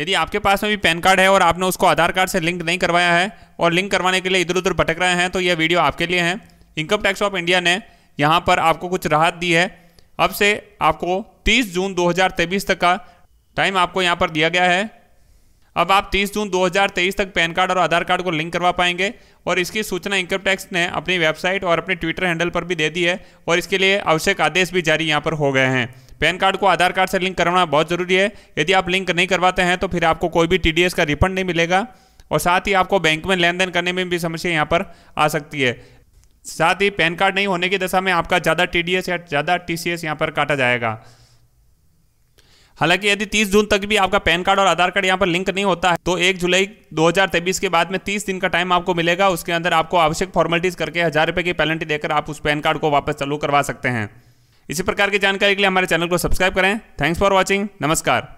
यदि आपके पास में भी पैन कार्ड है और आपने उसको आधार कार्ड से लिंक नहीं करवाया है और लिंक करवाने के लिए इधर उधर भटक रहे हैं तो यह वीडियो आपके लिए है इनकम टैक्स ऑफ इंडिया ने यहाँ पर आपको कुछ राहत दी है अब से आपको 30 जून 2023 तक का टाइम आपको यहाँ पर दिया गया है अब आप 30 जून 2023 तक पैन कार्ड और आधार कार्ड को लिंक करवा पाएंगे और इसकी सूचना इनकम टैक्स ने अपनी वेबसाइट और अपने ट्विटर हैंडल पर भी दे दी है और इसके लिए आवश्यक आदेश भी जारी यहाँ पर हो गए हैं पैन कार्ड को आधार कार्ड से लिंक करवाना बहुत ज़रूरी है यदि आप लिंक नहीं करवाते हैं तो फिर आपको कोई भी टी का रिफंड नहीं मिलेगा और साथ ही आपको बैंक में लेन देन करने में भी समस्या यहाँ पर आ सकती है साथ ही पैन कार्ड नहीं होने की दशा में आपका ज़्यादा टी या ज़्यादा टी सी यहाँ पर काटा जाएगा हालांकि यदि 30 जून तक भी आपका पैन कार्ड और आधार कार्ड यहाँ पर लिंक नहीं होता है तो 1 जुलाई 2023 के बाद में 30 दिन का टाइम आपको मिलेगा उसके अंदर आपको आवश्यक फॉर्मेलिटीज करके हज़ार रुपये की पेनल्टी देकर आप उस पैन कार्ड को वापस चालू करवा सकते हैं इसी प्रकार की जानकारी के लिए हमारे चैनल को सब्सक्राइब करें थैंक्स फॉर वॉचिंग नमस्कार